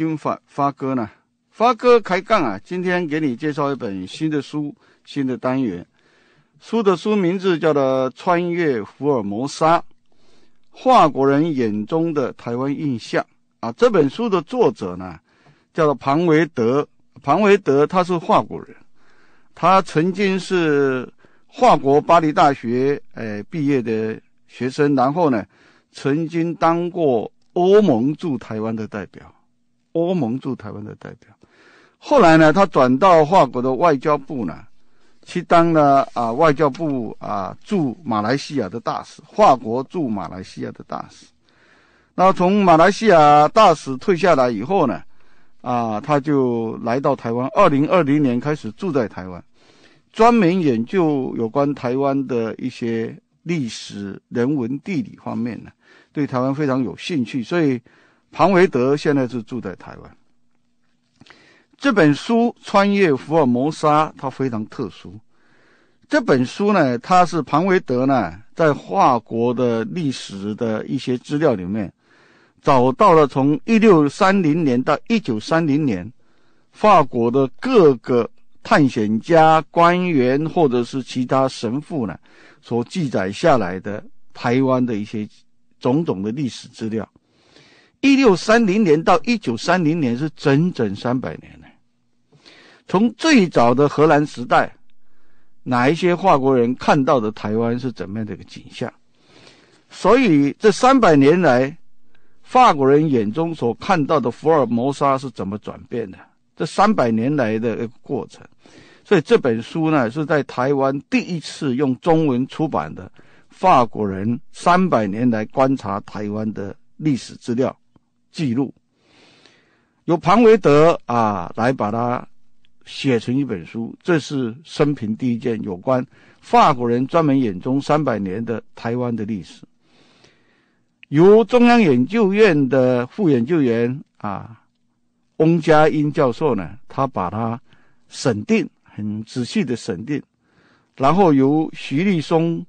军发发哥呢？发哥开杠啊！今天给你介绍一本新的书，新的单元。书的书名字叫做《穿越福尔摩沙：华国人眼中的台湾印象》啊。这本书的作者呢，叫做庞维德。庞维德他是华国人，他曾经是华国巴黎大学诶毕业的学生，然后呢，曾经当过欧盟驻台湾的代表。欧盟驻台湾的代表，后来呢，他转到法国的外交部呢，去当了啊外交部啊驻马来西亚的大使，法国驻马来西亚的大使。那从马来西亚大使退下来以后呢，啊他就来到台湾，二零二零年开始住在台湾，专门研究有关台湾的一些历史、人文、地理方面呢，对台湾非常有兴趣，所以。庞维德现在是住在台湾。这本书《穿越福尔摩沙》，它非常特殊。这本书呢，它是庞维德呢在法国的历史的一些资料里面，找到了从一六三零年到一九三零年法国的各个探险家、官员或者是其他神父呢所记载下来的台湾的一些种种的历史资料。一六三零年到一九三零年是整整三百年呢。从最早的荷兰时代，哪一些法国人看到的台湾是怎么样的一个景象？所以这三百年来，法国人眼中所看到的福尔摩沙是怎么转变的？这三百年来的一个过程。所以这本书呢，是在台湾第一次用中文出版的法国人三百年来观察台湾的历史资料。记录由庞维德啊来把它写成一本书，这是生平第一件有关法国人专门眼中三百年的台湾的历史。由中央研究院的副研究员啊翁家音教授呢，他把它审定，很仔细的审定，然后由徐立松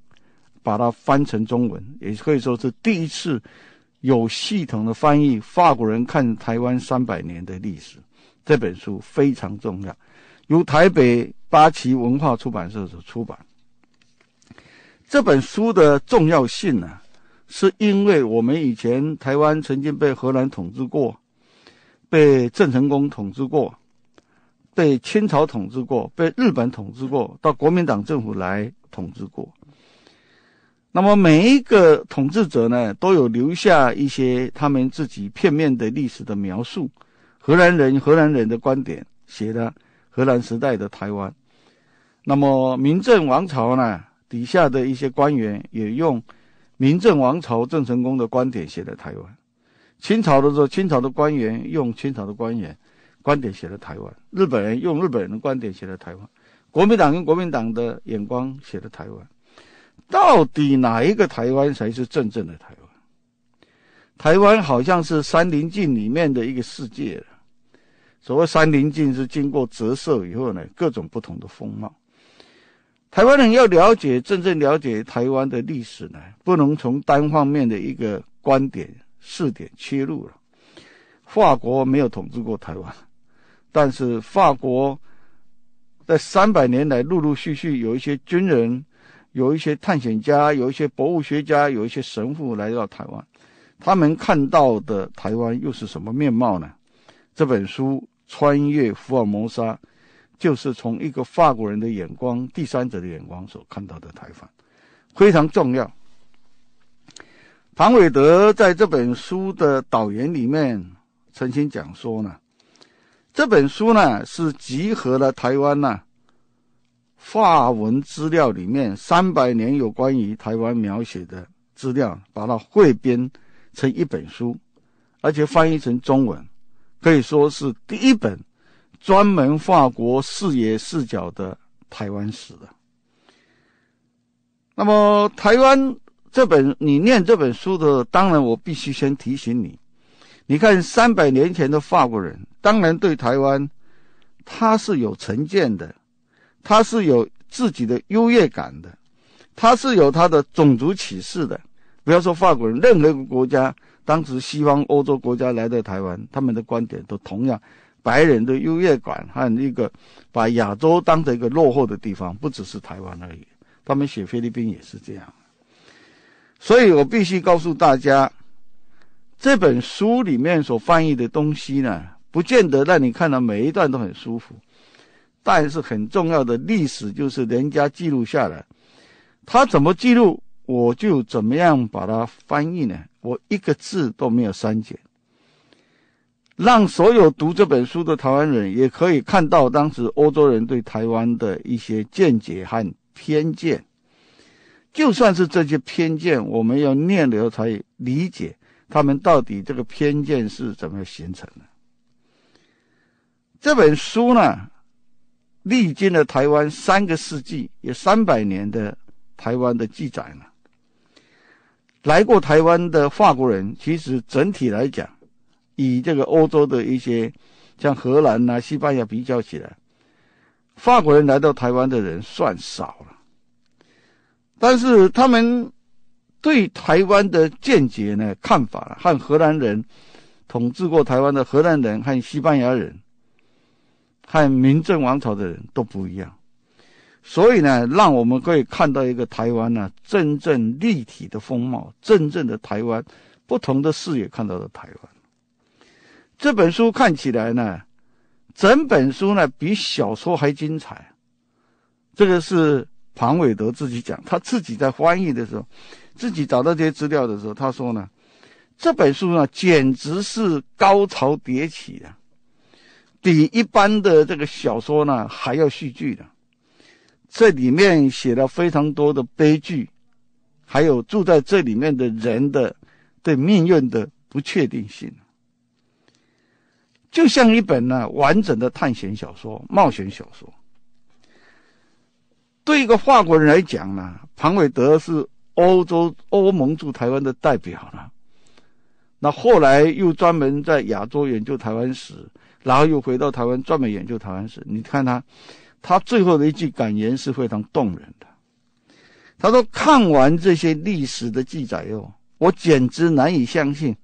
把它翻成中文，也可以说是第一次。有系统的翻译，法国人看台湾三百年的历史，这本书非常重要。由台北八旗文化出版社所出版。这本书的重要性呢，是因为我们以前台湾曾经被荷兰统治过，被郑成功统治过，被清朝统治过，被日本统治过，到国民党政府来统治过。那么每一个统治者呢，都有留下一些他们自己片面的历史的描述。荷兰人、荷兰人的观点写的荷兰时代的台湾。那么明郑王朝呢，底下的一些官员也用明郑王朝郑成功的观点写的台湾。清朝的时候，清朝的官员用清朝的官员观点写的台湾。日本人用日本人的观点写的台湾。国民党用国民党的眼光写的台湾。到底哪一个台湾才是真正的台湾？台湾好像是三棱镜里面的一个世界所谓三棱镜是经过折射以后呢，各种不同的风貌。台湾人要了解真正了解台湾的历史呢，不能从单方面的一个观点、视点切入了。法国没有统治过台湾，但是法国在三百年来陆陆续续有一些军人。有一些探险家，有一些博物学家，有一些神父来到台湾，他们看到的台湾又是什么面貌呢？这本书《穿越福尔摩沙》，就是从一个法国人的眼光、第三者的眼光所看到的台湾，非常重要。唐伟德在这本书的导言里面曾经讲说呢，这本书呢是集合了台湾呢。法文资料里面三百年有关于台湾描写的资料，把它汇编成一本书，而且翻译成中文，可以说是第一本专门法国视野视角的台湾史了。那么，台湾这本你念这本书的，当然我必须先提醒你，你看三百年前的法国人，当然对台湾他是有成见的。他是有自己的优越感的，他是有他的种族歧视的。不要说法国人，任何一个国家，当时西方欧洲国家来到台湾，他们的观点都同样，白人的优越感和一个把亚洲当成一个落后的地方，不只是台湾而已。他们写菲律宾也是这样。所以我必须告诉大家，这本书里面所翻译的东西呢，不见得让你看到每一段都很舒服。但是很重要的历史就是人家记录下来，他怎么记录，我就怎么样把它翻译呢？我一个字都没有删减，让所有读这本书的台湾人也可以看到当时欧洲人对台湾的一些见解和偏见。就算是这些偏见，我们要念了才理解他们到底这个偏见是怎么形成的。这本书呢？历经了台湾三个世纪，有三百年的台湾的记载了。来过台湾的法国人，其实整体来讲，以这个欧洲的一些像荷兰呐、西班牙比较起来，法国人来到台湾的人算少了。但是他们对台湾的见解呢、看法和荷兰人统治过台湾的荷兰人和西班牙人。和明正王朝的人都不一样，所以呢，让我们可以看到一个台湾呢真正立体的风貌，真正的台湾，不同的视野看到的台湾。这本书看起来呢，整本书呢比小说还精彩。这个是庞伟德自己讲，他自己在翻译的时候，自己找到这些资料的时候，他说呢，这本书呢简直是高潮迭起啊。比一般的这个小说呢还要戏剧的，这里面写了非常多的悲剧，还有住在这里面的人的对命运的不确定性，就像一本呢完整的探险小说、冒险小说。对一个法国人来讲呢，庞伟德是欧洲欧盟驻台湾的代表了，那后来又专门在亚洲研究台湾史。然后又回到台湾，专门研究台湾史。你看他，他最后的一句感言是非常动人的。他说：“看完这些历史的记载哦，我简直难以相信，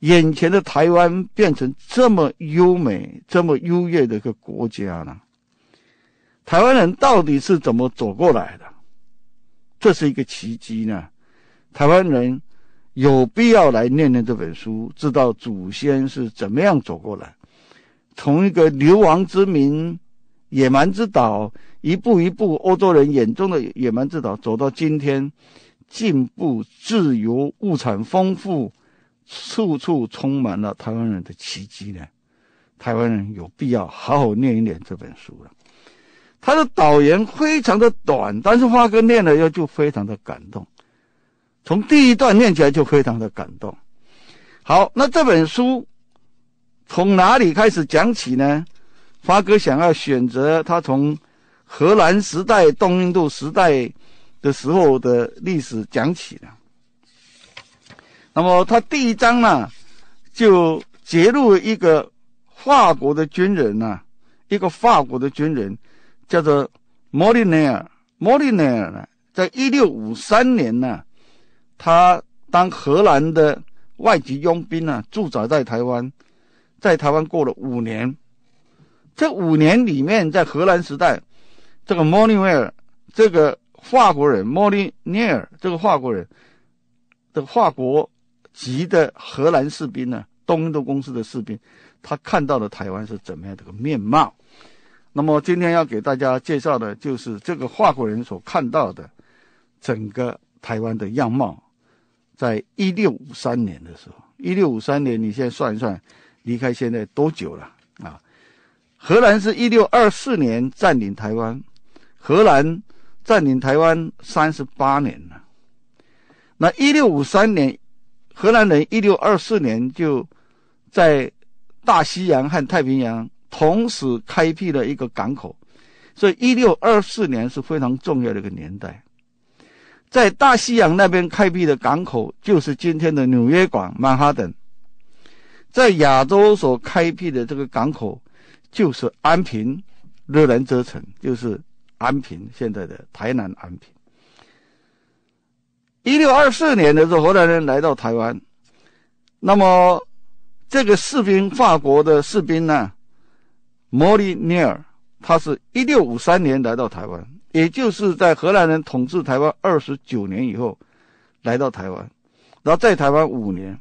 眼前的台湾变成这么优美、这么优越的一个国家呢。台湾人到底是怎么走过来的？这是一个奇迹呢。台湾人有必要来念念这本书，知道祖先是怎么样走过来。”从一个流亡之民、野蛮之岛，一步一步欧洲人眼中的野蛮之岛，走到今天，进步、自由、物产丰富，处处充满了台湾人的奇迹呢。台湾人有必要好好念一念这本书了。他的导言非常的短，但是花哥念了要就非常的感动。从第一段念起来就非常的感动。好，那这本书。从哪里开始讲起呢？发哥想要选择他从荷兰时代、东印度时代的时候的历史讲起的。那么，他第一章呢，就揭露一个法国的军人呢，一个法国的军人叫做莫利内尔。莫利内尔呢，在一六五三年呢，他当荷兰的外籍佣兵呢，驻扎在台湾。在台湾过了五年，这五年里面，在荷兰时代，这个莫尼维尔这个法国人，莫尼尼尔这个法国人的华国籍的荷兰士兵呢，东印度公司的士兵，他看到了台湾是怎么样的个面貌。那么今天要给大家介绍的就是这个法国人所看到的整个台湾的样貌，在一六五三年的时候，一六五三年，你先算一算。离开现在多久了啊？荷兰是一六二四年占领台湾，荷兰占领台湾三十八年了。那一六五三年，荷兰人一六二四年就在大西洋和太平洋同时开辟了一个港口，所以一六二四年是非常重要的一个年代。在大西洋那边开辟的港口就是今天的纽约港曼哈顿。在亚洲所开辟的这个港口，就是安平，热兰遮城就是安平，现在的台南安平。一六二四年的时候，荷兰人来到台湾，那么这个士兵法国的士兵呢，莫里尼尔，他是一六五三年来到台湾，也就是在荷兰人统治台湾二十九年以后来到台湾，然后在台湾五年。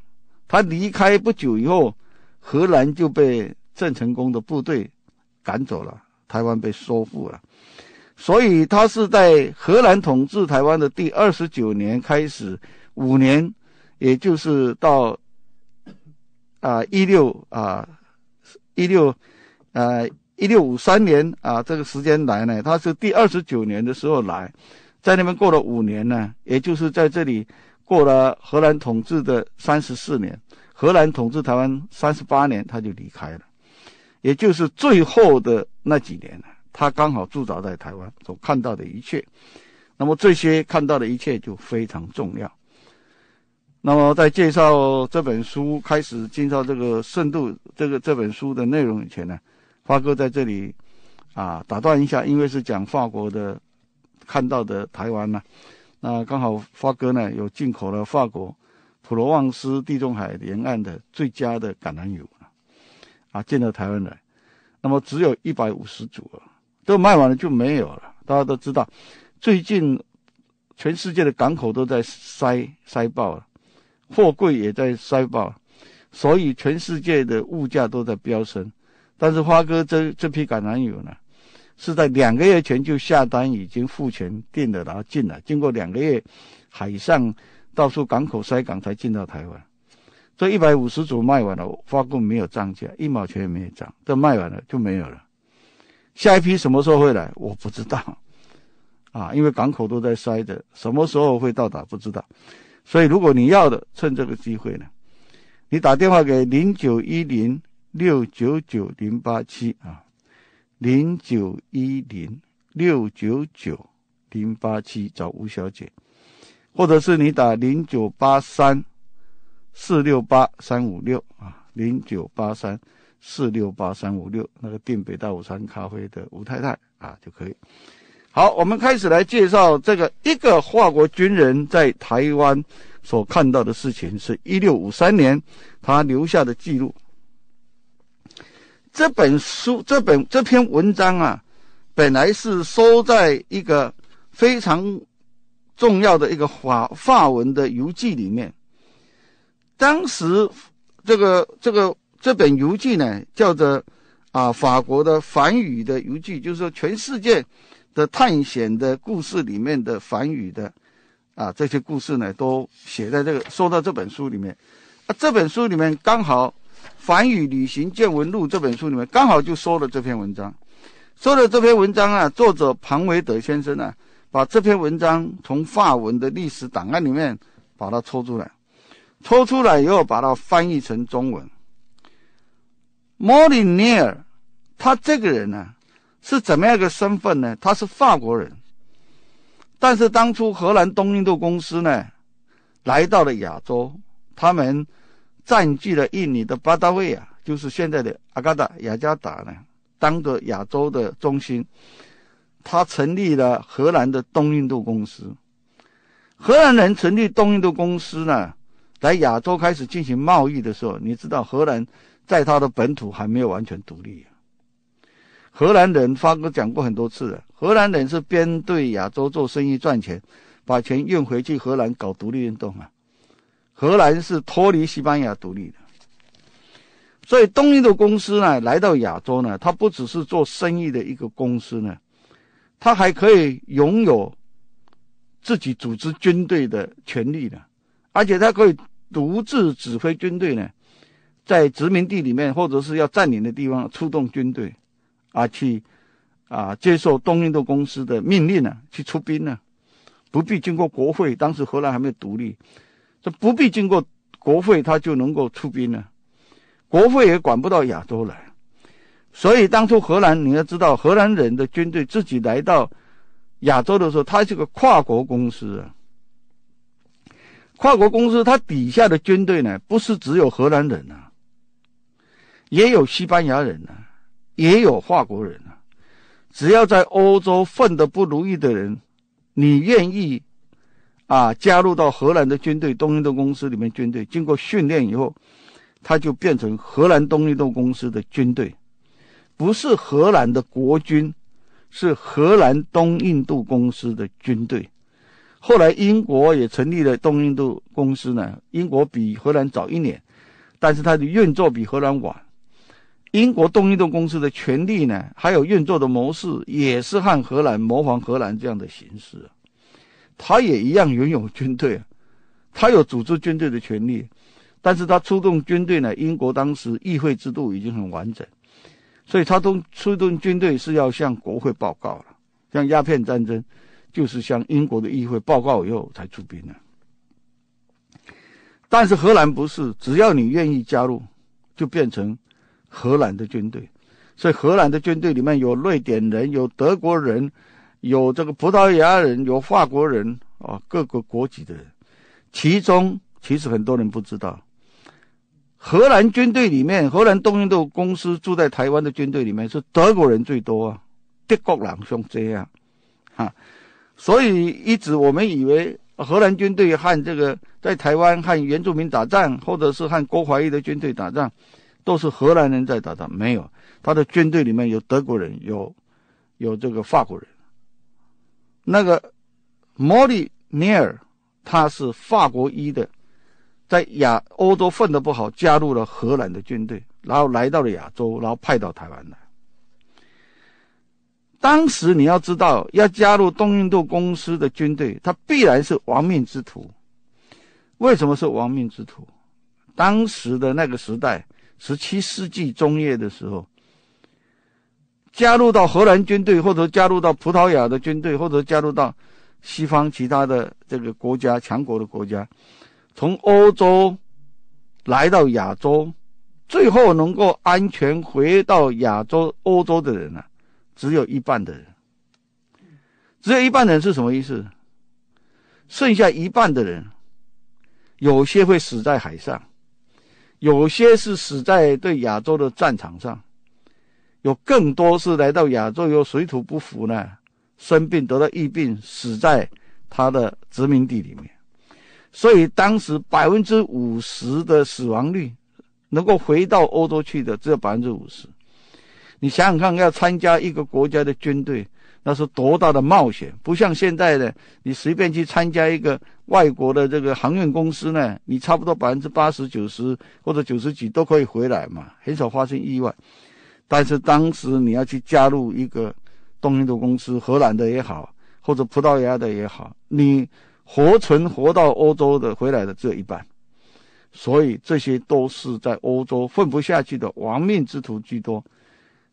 他离开不久以后，荷兰就被郑成功的部队赶走了，台湾被收复了。所以他是在荷兰统治台湾的第二十九年开始五年，也就是到啊一六啊一六呃一六五三年啊这个时间来呢，他是第二十九年的时候来，在那边过了五年呢，也就是在这里。过了荷兰统治的三十四年，荷兰统治台湾三十八年，他就离开了，也就是最后的那几年了。他刚好驻扎在台湾，所看到的一切，那么这些看到的一切就非常重要。那么在介绍这本书开始介绍这个《圣度》这个这本书的内容以前呢，发哥在这里啊打断一下，因为是讲法国的，看到的台湾呢。那刚好发哥呢有进口了法国普罗旺斯地中海沿岸的最佳的橄榄油啊，啊，进到台湾来，那么只有一百五十组啊，都卖完了就没有了。大家都知道，最近全世界的港口都在塞塞爆了，货柜也在塞爆，所以全世界的物价都在飙升。但是发哥这这批橄榄油呢？是在两个月前就下单，已经付钱订了，然后进来。经过两个月，海上到处港口塞港才进到台湾。这一百五十组卖完了，发工没有涨价，一毛钱也没有涨。这卖完了就没有了。下一批什么时候会来？我不知道。啊，因为港口都在塞着，什么时候会到达不知道。所以如果你要的，趁这个机会呢，你打电话给零九一零六九九零八七啊。零九一零六九九零八七找吴小姐，或者是你打零九八三四六八三五六啊，零九八三四六八三五六那个定北大午餐咖啡的吴太太啊就可以。好，我们开始来介绍这个一个华国军人在台湾所看到的事情，是一六五三年他留下的记录。这本书、这本这篇文章啊，本来是收在一个非常重要的一个法法文的游记里面。当时这个这个这本游记呢，叫做啊，法国的梵语的游记，就是说全世界的探险的故事里面的梵语的啊这些故事呢，都写在这个收到这本书里面。啊，这本书里面刚好。《梵语旅行见闻录》这本书里面刚好就说了这篇文章，说了这篇文章啊，作者庞维德先生呢，把这篇文章从法文的历史档案里面把它抽出来，抽出来以后把它翻译成中文。莫里尼尔，他这个人呢，是怎么样一个身份呢？他是法国人，但是当初荷兰东印度公司呢，来到了亚洲，他们。占据了印尼的巴达维啊，就是现在的阿嘎达雅加达呢，当个亚洲的中心。他成立了荷兰的东印度公司。荷兰人成立东印度公司呢，在亚洲开始进行贸易的时候，你知道荷兰在他的本土还没有完全独立。荷兰人发哥讲过很多次了，荷兰人是边对亚洲做生意赚钱，把钱运回去荷兰搞独立运动啊。荷兰是脱离西班牙独立的，所以东印度公司呢，来到亚洲呢，它不只是做生意的一个公司呢，它还可以拥有自己组织军队的权利的，而且它可以独自指挥军队呢，在殖民地里面或者是要占领的地方出动军队，啊去啊接受东印度公司的命令呢，去出兵呢，不必经过国会。当时荷兰还没有独立。这不必经过国会，他就能够出兵了。国会也管不到亚洲来，所以当初荷兰，你要知道，荷兰人的军队自己来到亚洲的时候，他是个跨国公司。啊。跨国公司，他底下的军队呢，不是只有荷兰人啊，也有西班牙人啊，也有法国人啊。只要在欧洲混的不如意的人，你愿意。啊，加入到荷兰的军队，东印度公司里面军队，经过训练以后，他就变成荷兰东印度公司的军队，不是荷兰的国军，是荷兰东印度公司的军队。后来英国也成立了东印度公司呢，英国比荷兰早一年，但是它的运作比荷兰晚。英国东印度公司的权力呢，还有运作的模式，也是和荷兰模仿荷兰这样的形式。他也一样拥有军队，他有组织军队的权利，但是他出动军队呢？英国当时议会制度已经很完整，所以他都出动军队是要向国会报告了。像鸦片战争，就是向英国的议会报告以后才出兵的。但是荷兰不是，只要你愿意加入，就变成荷兰的军队，所以荷兰的军队里面有瑞典人，有德国人。有这个葡萄牙人，有法国人啊，各个国籍的人。其中其实很多人不知道，荷兰军队里面，荷兰东印度公司住在台湾的军队里面是德国人最多啊，德国人像这样，哈。所以一直我们以为荷兰军队和这个在台湾和原住民打仗，或者是和郭怀义的军队打仗，都是荷兰人在打仗。没有，他的军队里面有德国人，有有这个法国人。那个莫里尼尔，他是法国裔的，在亚欧洲混的不好，加入了荷兰的军队，然后来到了亚洲，然后派到台湾来。当时你要知道，要加入东印度公司的军队，他必然是亡命之徒。为什么是亡命之徒？当时的那个时代，十七世纪中叶的时候。加入到荷兰军队，或者加入到葡萄牙的军队，或者加入到西方其他的这个国家强国的国家，从欧洲来到亚洲，最后能够安全回到亚洲、欧洲的人呢，只有一半的人。只有一半人是什么意思？剩下一半的人，有些会死在海上，有些是死在对亚洲的战场上。有更多是来到亚洲又水土不服呢，生病得到疫病死在他的殖民地里面，所以当时百分之五十的死亡率，能够回到欧洲去的只有百分之五十。你想想看，要参加一个国家的军队，那是多大的冒险？不像现在的，你随便去参加一个外国的这个航运公司呢，你差不多百分之八十九十或者九十几都可以回来嘛，很少发生意外。但是当时你要去加入一个东印度公司，荷兰的也好，或者葡萄牙的也好，你活存活到欧洲的回来的只有一半，所以这些都是在欧洲混不下去的亡命之徒居多。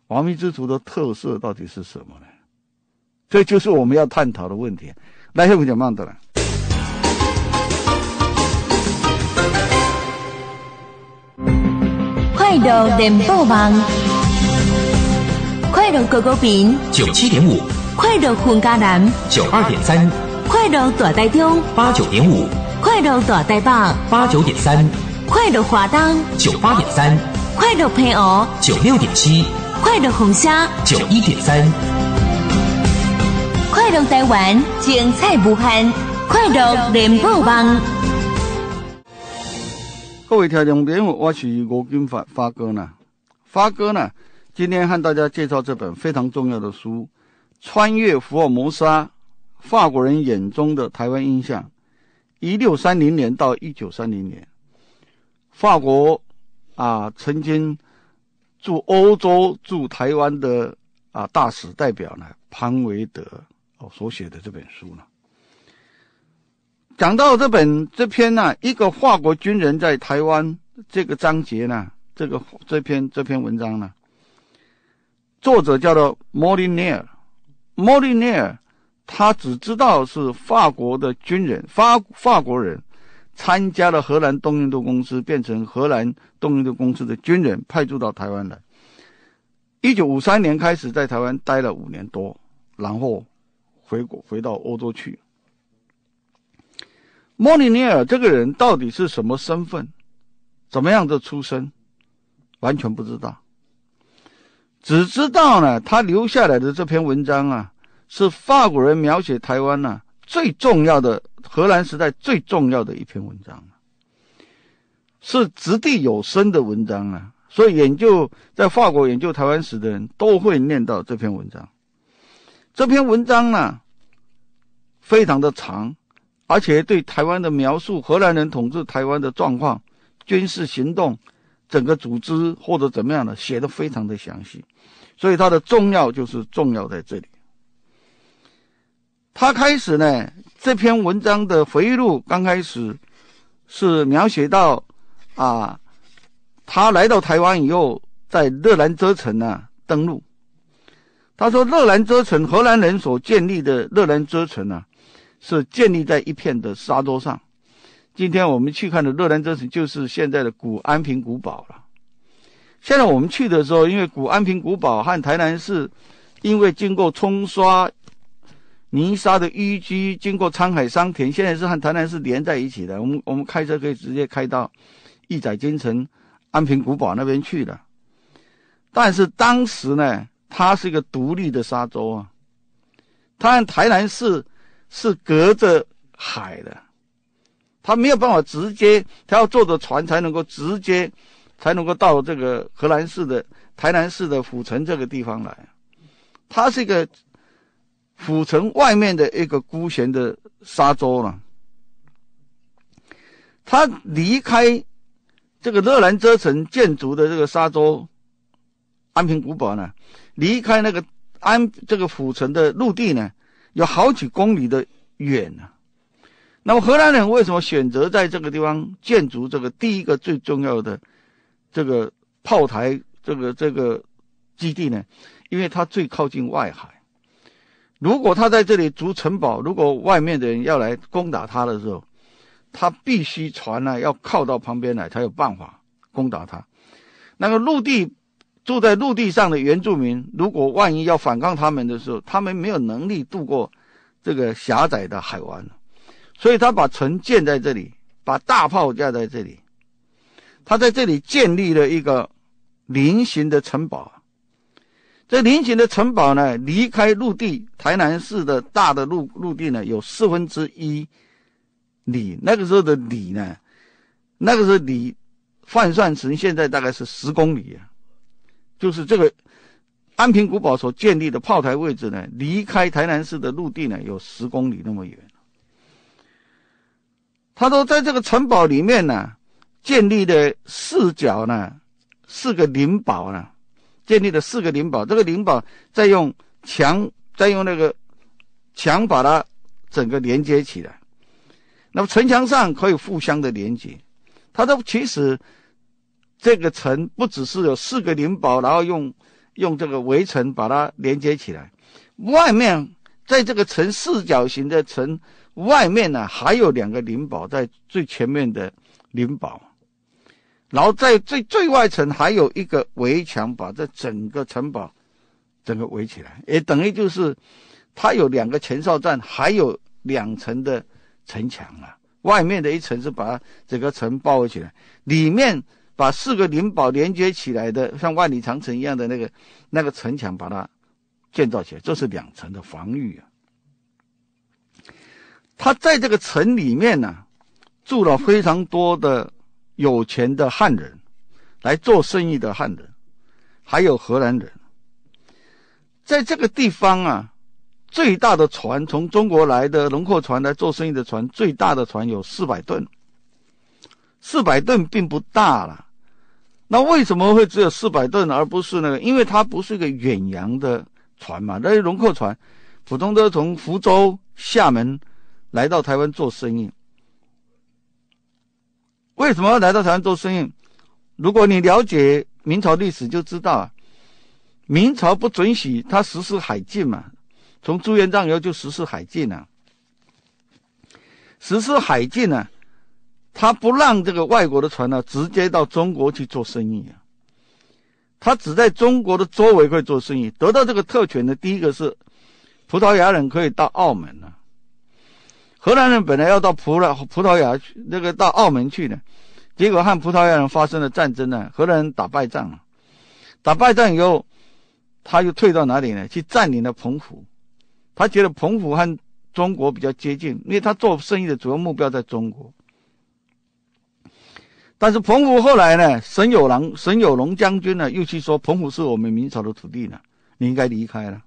亡命之徒的特色到底是什么呢？这就是我们要探讨的问题。来，先讲曼德了。快乐点播网。快乐狗狗饼九七点五，快乐酷加男九二点三，快乐大呆中八九点五，快乐大呆棒八九点三，快乐华当九八点三，快乐配偶九六点七，快乐红虾九一点三，快乐台湾精彩无限，快乐联播帮。各位听众朋友，我是吴军发发哥呢，发哥呢。今天和大家介绍这本非常重要的书《穿越福尔摩沙：法国人眼中的台湾印象》，一六三零年到一九三零年，法国啊曾经驻欧洲驻台湾的啊大使代表呢潘维德哦所写的这本书呢。讲到这本这篇呢，一个法国军人在台湾这个章节呢，这个这篇这篇文章呢。作者叫做莫里尼尔，莫里尼尔，他只知道是法国的军人，法法国人，参加了荷兰东印度公司，变成荷兰东印度公司的军人，派驻到台湾来。一九五三年开始在台湾待了五年多，然后回国回到欧洲去。莫里尼尔这个人到底是什么身份，怎么样的出身，完全不知道。只知道呢，他留下来的这篇文章啊，是法国人描写台湾呢最重要的荷兰时代最重要的一篇文章，是掷地有声的文章啊。所以研究在法国研究台湾史的人都会念到这篇文章。这篇文章呢，非常的长，而且对台湾的描述，荷兰人统治台湾的状况、军事行动。整个组织或者怎么样的写的非常的详细，所以它的重要就是重要在这里。他开始呢，这篇文章的回忆录刚开始是描写到啊，他来到台湾以后，在热兰遮城呢登陆。他说热兰遮城荷兰人所建立的热兰遮城呢，是建立在一片的沙洲上。今天我们去看的热兰遮城，就是现在的古安平古堡了。现在我们去的时候，因为古安平古堡和台南市，因为经过冲刷、泥沙的淤积，经过沧海桑田，现在是和台南市连在一起的。我们我们开车可以直接开到义载金城安平古堡那边去了。但是当时呢，它是一个独立的沙洲啊，它和台南市是隔着海的。他没有办法直接，他要坐的船才能够直接，才能够到这个荷兰市的台南市的府城这个地方来。他是一个府城外面的一个孤悬的沙洲了。他离开这个热兰遮城建筑的这个沙洲安平古堡呢，离开那个安这个府城的陆地呢，有好几公里的远呢。那么荷兰人为什么选择在这个地方建筑这个第一个最重要的这个炮台，这个这个基地呢？因为它最靠近外海。如果他在这里筑城堡，如果外面的人要来攻打他的时候，他必须船呢要靠到旁边来才有办法攻打他。那个陆地住在陆地上的原住民，如果万一要反抗他们的时候，他们没有能力渡过这个狭窄的海湾。所以他把城建在这里，把大炮架在这里，他在这里建立了一个菱形的城堡。这菱形的城堡呢，离开陆地，台南市的大的陆陆地呢，有四分之一里。那个时候的里呢，那个时候里换算成现在大概是十公里，就是这个安平古堡所建立的炮台位置呢，离开台南市的陆地呢，有十公里那么远。他说，在这个城堡里面呢，建立的四角呢，四个灵堡呢，建立了四个灵堡。这个灵堡再用墙，再用那个墙把它整个连接起来。那么城墙上可以互相的连接。他说，其实这个城不只是有四个灵堡，然后用用这个围城把它连接起来。外面在这个城四角形的城。外面呢还有两个灵堡在最前面的灵堡，然后在最最外层还有一个围墙把这整个城堡整个围起来，也等于就是它有两个前哨站，还有两层的城墙啊。外面的一层是把整个城包围起来，里面把四个灵堡连接起来的，像万里长城一样的那个那个城墙把它建造起来，这是两层的防御啊。他在这个城里面呢，住了非常多的有钱的汉人，来做生意的汉人，还有荷兰人。在这个地方啊，最大的船从中国来的龙客船来做生意的船，最大的船有四百吨。四百吨并不大了，那为什么会只有四百吨，而不是那个？因为它不是一个远洋的船嘛，那些龙客船，普通的从福州、厦门。来到台湾做生意，为什么要来到台湾做生意？如果你了解明朝历史，就知道啊，明朝不准许他实施海禁嘛。从朱元璋以后就实施海禁了，实施海禁呢，他不让这个外国的船呢直接到中国去做生意啊。他只在中国的周围可以做生意，得到这个特权的，第一个是葡萄牙人可以到澳门啊。荷兰人本来要到葡萄葡萄牙去，那个到澳门去的，结果和葡萄牙人发生了战争呢。荷兰人打败仗了，打败仗以后，他又退到哪里呢？去占领了澎湖，他觉得澎湖和中国比较接近，因为他做生意的主要目标在中国。但是澎湖后来呢，沈有郎、沈有龙将军呢又去说澎湖是我们明朝的土地呢，你应该离开了。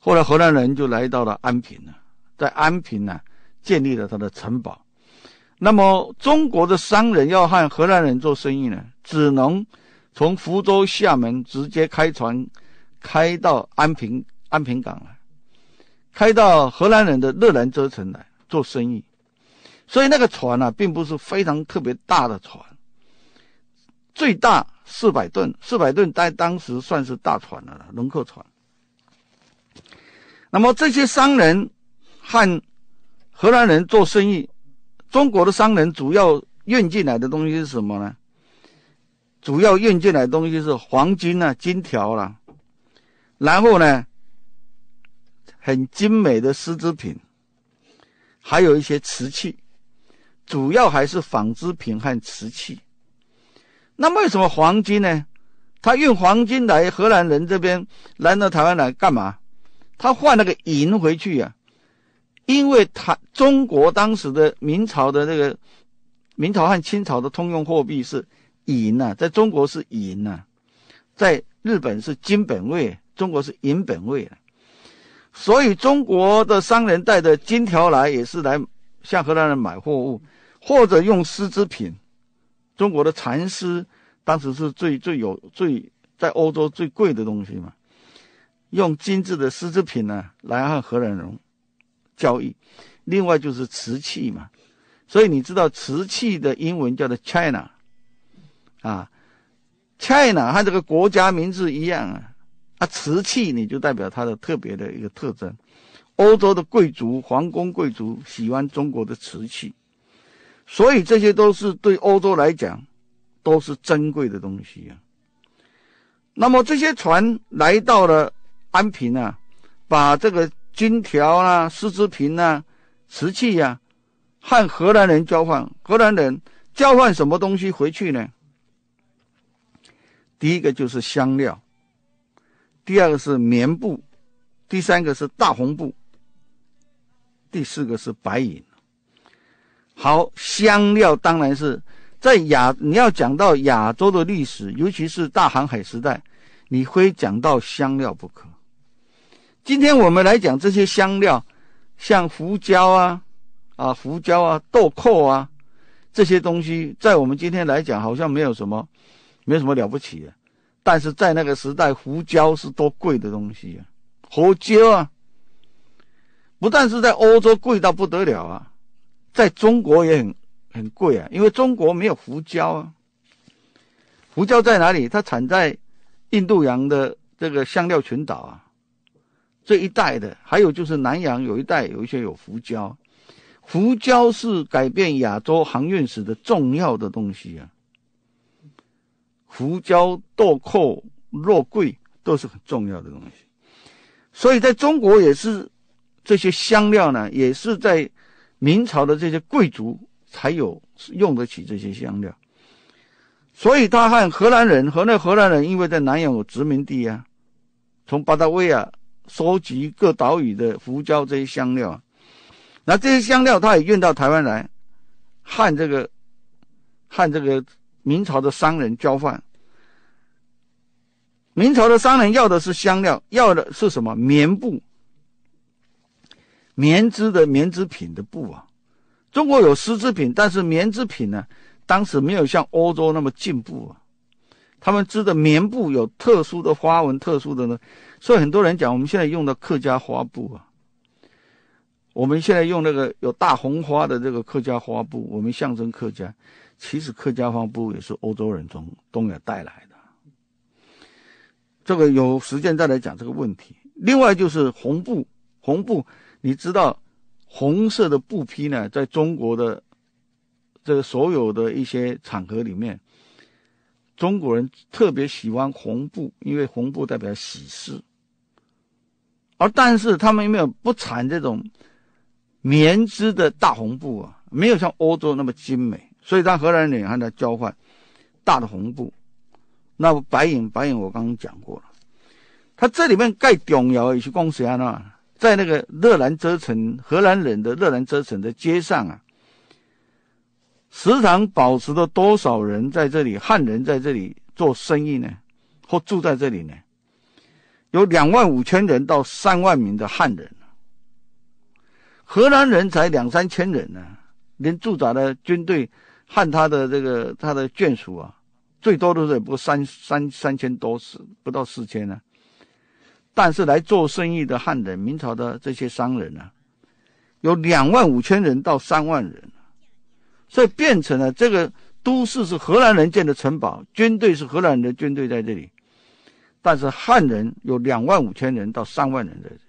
后来荷兰人就来到了安平了。在安平呢，建立了他的城堡。那么，中国的商人要和荷兰人做生意呢，只能从福州、厦门直接开船，开到安平、安平港来，开到荷兰人的热兰遮城来做生意。所以，那个船呢，并不是非常特别大的船，最大四百吨，四百吨在当时算是大船了，轮客船。那么，这些商人。和荷兰人做生意，中国的商人主要运进来的东西是什么呢？主要运进来的东西是黄金啊，金条啦，然后呢，很精美的丝织品，还有一些瓷器，主要还是纺织品和瓷器。那为什么黄金呢？他运黄金来荷兰人这边，来到台湾来干嘛？他换那个银回去呀。因为他中国当时的明朝的那个明朝和清朝的通用货币是银呐，在中国是银呐，在日本是金本位，中国是银本位所以中国的商人带着金条来，也是来向荷兰人买货物，或者用丝织品，中国的蚕丝当时是最最有最在欧洲最贵的东西嘛，用精致的丝织品呢来和荷兰人。交易，另外就是瓷器嘛，所以你知道瓷器的英文叫做 China，啊，China 和这个国家名字一样啊，啊，瓷器你就代表它的特别的一个特征。欧洲的贵族、皇宫贵族喜欢中国的瓷器，所以这些都是对欧洲来讲都是珍贵的东西啊。那么这些船来到了安平啊，把这个。金条啊、丝织品啊、瓷器呀，和荷兰人交换。荷兰人交换什么东西回去呢？第一个就是香料，第二个是棉布，第三个是大红布，第四个是白银。好，香料当然是在亚，你要讲到亚洲的历史，尤其是大航海时代，你非讲到香料不可。今天我们来讲这些香料，像胡椒啊，啊胡椒啊，豆蔻啊，这些东西在我们今天来讲好像没有什么，没什么了不起啊。但是在那个时代，胡椒是多贵的东西啊！胡椒啊，不但是在欧洲贵到不得了啊，在中国也很很贵啊，因为中国没有胡椒啊。胡椒在哪里？它产在印度洋的这个香料群岛啊。这一代的，还有就是南洋有一带有一些有胡椒，胡椒是改变亚洲航运史的重要的东西啊。胡椒、豆蔻、肉桂都是很重要的东西，所以在中国也是这些香料呢，也是在明朝的这些贵族才有用得起这些香料。所以，大汉荷兰人，和那荷兰人因为在南洋有殖民地啊，从巴达维亚。收集各岛屿的胡椒这些香料，那这些香料他也运到台湾来，和这个和这个明朝的商人交换。明朝的商人要的是香料，要的是什么？棉布，棉织的棉织品的布啊。中国有丝织品，但是棉织品呢，当时没有像欧洲那么进步啊。他们织的棉布有特殊的花纹，特殊的呢。所以很多人讲，我们现在用的客家花布啊，我们现在用那个有大红花的这个客家花布，我们象征客家。其实客家花布也是欧洲人从东亚带来的。这个有时间再来讲这个问题。另外就是红布，红布，你知道，红色的布匹呢，在中国的这个所有的一些场合里面，中国人特别喜欢红布，因为红布代表喜事。而但是他们有没有不产这种棉织的大红布啊？没有像欧洲那么精美，所以当荷兰人和他交换大的红布，那白银白银我刚刚讲过了，他这里面盖重要也是工业啊，在那个热兰遮城，荷兰人的热兰遮城的街上啊，时常保持着多少人在这里，汉人在这里做生意呢，或住在这里呢？有两万五千人到三万名的汉人，荷兰人才两三千人呢，连驻扎的军队和他的这个他的眷属啊，最多都是不过三三三千多，四不到四千呢。但是来做生意的汉人，明朝的这些商人呢，有两万五千人到三万人，所以变成了这个都市是荷兰人建的城堡，军队是荷兰人的军队在这里。但是汉人有两万五千人到三万人在这里，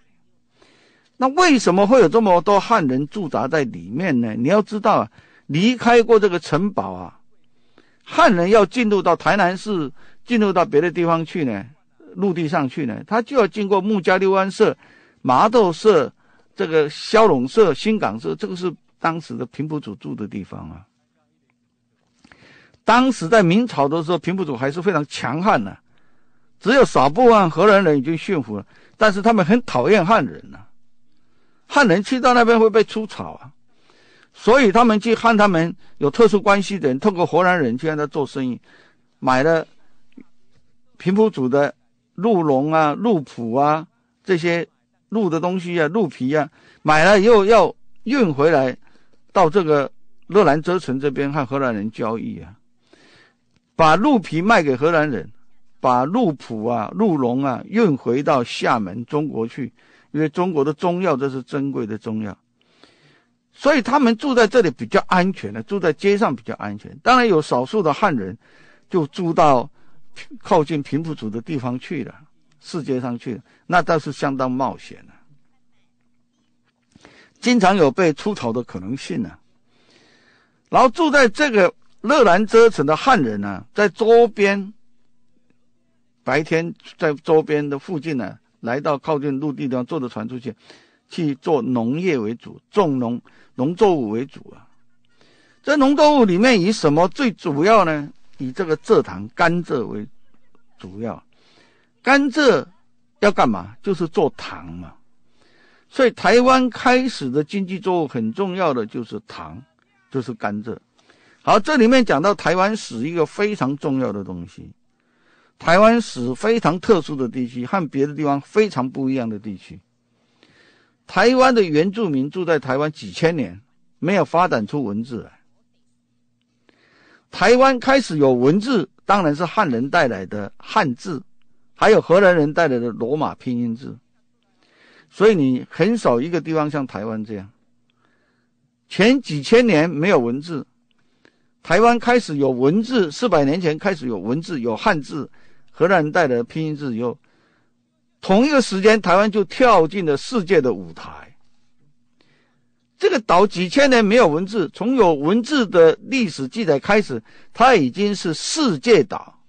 那为什么会有这么多汉人驻扎在里面呢？你要知道，啊，离开过这个城堡啊，汉人要进入到台南市，进入到别的地方去呢，陆地上去呢，他就要经过木加六安社、麻豆社、这个萧龙社、新港社，这个是当时的平埔族住的地方啊。当时在明朝的时候，平埔族还是非常强悍的。只有少部分荷兰人已经驯服了，但是他们很讨厌汉人呢。汉人去到那边会被出草啊，所以他们去汉，他们有特殊关系的人，通过荷兰人去跟他做生意，买了平埔族的鹿茸啊、鹿脯啊这些鹿的东西啊、鹿皮啊，买了以后要运回来到这个热兰遮城这边和荷兰人交易啊，把鹿皮卖给荷兰人。把鹿脯啊、鹿茸啊运回到厦门、中国去，因为中国的中药这是珍贵的中药，所以他们住在这里比较安全的，住在街上比较安全。当然有少数的汉人就住到靠近平埔组的地方去了，世界上去，那倒是相当冒险的，经常有被出逃的可能性呢。然后住在这个乐兰遮城的汉人呢，在周边。白天在周边的附近呢，来到靠近陆地地方，坐着船出去去做农业为主，种农农作物为主啊。这农作物里面以什么最主要呢？以这个蔗糖、甘蔗为主要。甘蔗要干嘛？就是做糖嘛。所以台湾开始的经济作物很重要的就是糖，就是甘蔗。好，这里面讲到台湾史一个非常重要的东西。台湾是非常特殊的地区，和别的地方非常不一样的地区。台湾的原住民住在台湾几千年，没有发展出文字来。台湾开始有文字，当然是汉人带来的汉字，还有荷兰人带来的罗马拼音字。所以你很少一个地方像台湾这样，前几千年没有文字，台湾开始有文字，四百年前开始有文字，有汉字。荷兰人带的拼音字以后，同一个时间，台湾就跳进了世界的舞台。这个岛几千年没有文字，从有文字的历史记载开始，它已经是世界岛。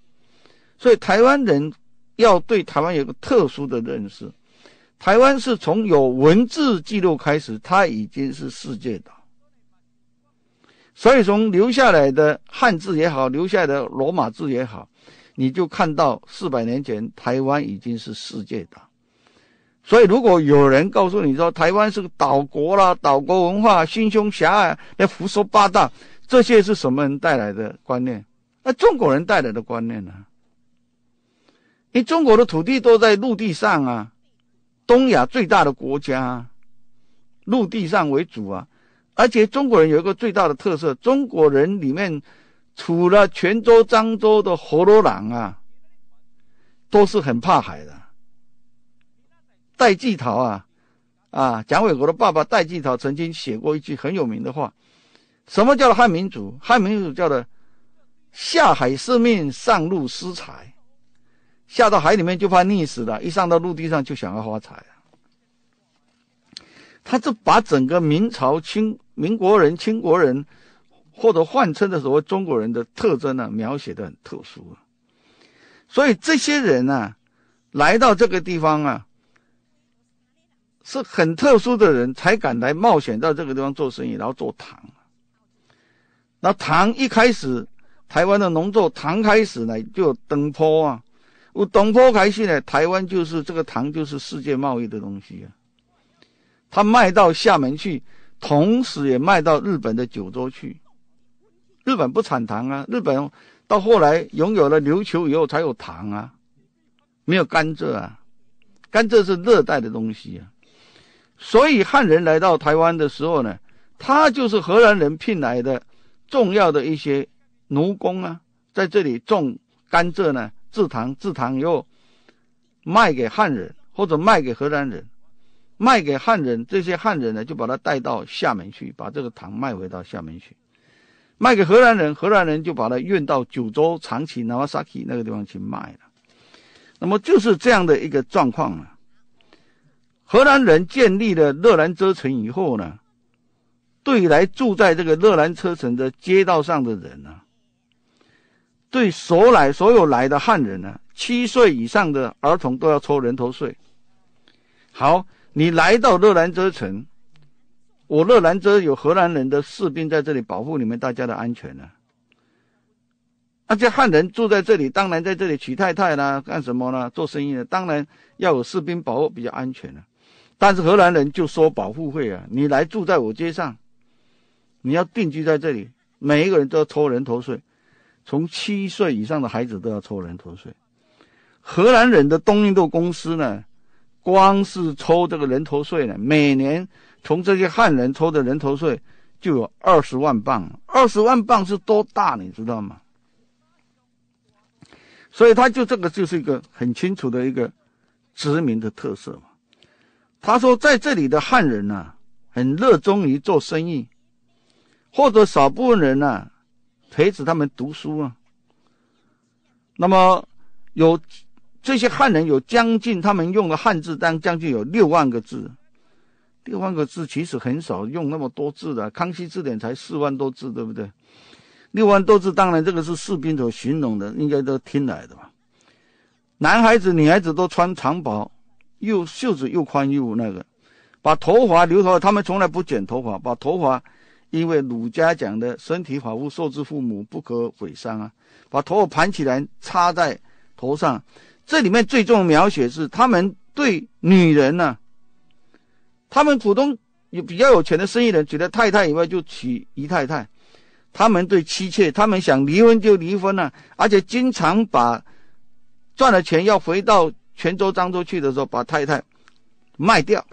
所以台湾人要对台湾有个特殊的认识：台湾是从有文字记录开始，它已经是世界岛。所以从留下来的汉字也好，留下来的罗马字也好。你就看到四百年前台湾已经是世界岛，所以如果有人告诉你说台湾是岛国啦，岛国文化心胸狭隘，那胡说八道，这些是什么人带来的观念？那中国人带来的观念呢？因为中国的土地都在陆地上啊，东亚最大的国家，陆地上为主啊，而且中国人有一个最大的特色，中国人里面。除了泉州、漳州的河洛人啊，都是很怕海的。戴季陶啊，啊，蒋纬国的爸爸戴季陶曾经写过一句很有名的话：，什么叫汉民族？汉民族叫的下海是命，上路失财。下到海里面就怕溺死了，一上到陆地上就想要发财。他就把整个明朝、清、民国人、清国人。或者换称的所谓中国人的特征呢，描写的很特殊，所以这些人呢，来到这个地方啊，是很特殊的人才敢来冒险到这个地方做生意，然后做糖。那糖一开始，台湾的农作糖开始呢，就登坡啊，有登坡开始呢，台湾就是这个糖就是世界贸易的东西啊，他卖到厦门去，同时也卖到日本的九州去。日本不产糖啊，日本到后来拥有了琉球以后才有糖啊，没有甘蔗啊，甘蔗是热带的东西啊，所以汉人来到台湾的时候呢，他就是荷兰人聘来的重要的一些奴工啊，在这里种甘蔗呢，制糖，制糖又卖给汉人或者卖给荷兰人，卖给汉人这些汉人呢，就把他带到厦门去，把这个糖卖回到厦门去。卖给荷兰人，荷兰人就把它运到九州长崎那瓦萨那个地方去卖了。那么就是这样的一个状况了。荷兰人建立了热兰遮城以后呢，对来住在这个热兰遮城的街道上的人呢，对所来所有来的汉人呢，七岁以上的儿童都要抽人头税。好，你来到热兰遮城。我乐兰遮有荷兰人的士兵在这里保护你们大家的安全呢。那些汉人住在这里，当然在这里娶太太啦，干什么呢？做生意的，当然要有士兵保护比较安全了。但是荷兰人就收保护费啊，你来住在我街上，你要定居在这里，每一个人都要抽人头税，从七岁以上的孩子都要抽人头税。荷兰人的东印度公司呢，光是抽这个人头税呢，每年。从这些汉人抽的人头税就有二十万磅，二十万磅是多大，你知道吗？所以他就这个就是一个很清楚的一个殖民的特色嘛。他说在这里的汉人呢，很热衷于做生意，或者少部分人呢，陪着他们读书啊。那么有这些汉人有将近他们用的汉字当将近有六万个字。六万个字其实很少用那么多字的，康熙字典才四万多字，对不对？六万多字，当然这个是士兵所形容的，应该都听来的吧？男孩子、女孩子都穿长袍，又袖子又宽又那个，把头发留头，他们从来不剪头发，把头发，因为儒家讲的“身体发肤受之父母，不可毁伤”啊，把头发盘起来插在头上。这里面最重要的描写是他们对女人呢。他们普通有比较有钱的生意人，娶了太太以外就娶姨太太。他们对妻妾，他们想离婚就离婚了，而且经常把赚了钱要回到泉州、漳州去的时候，把太太卖掉，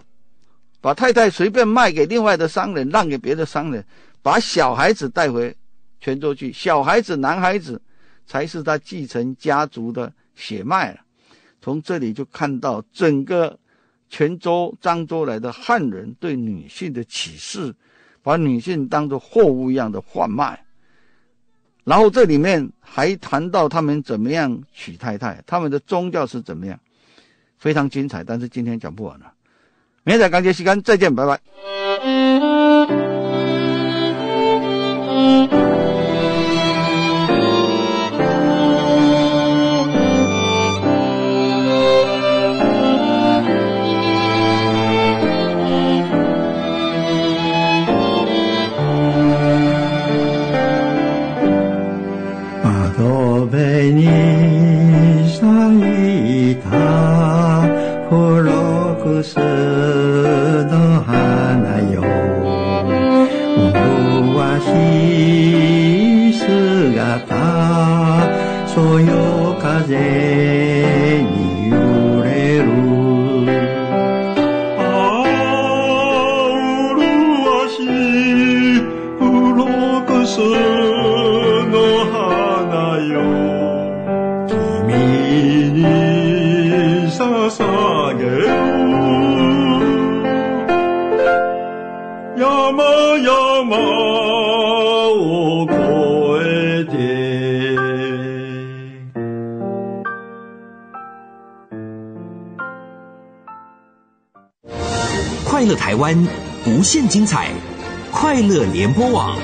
把太太随便卖给另外的商人，让给别的商人，把小孩子带回泉州去。小孩子、男孩子才是他继承家族的血脉。从这里就看到整个。泉州、漳州来的汉人对女性的歧视，把女性当作货物一样的贩卖。然后这里面还谈到他们怎么样娶太太，他们的宗教是怎么样，非常精彩。但是今天讲不完了，明天再感谢西干再见，拜拜。精彩，快乐联播网。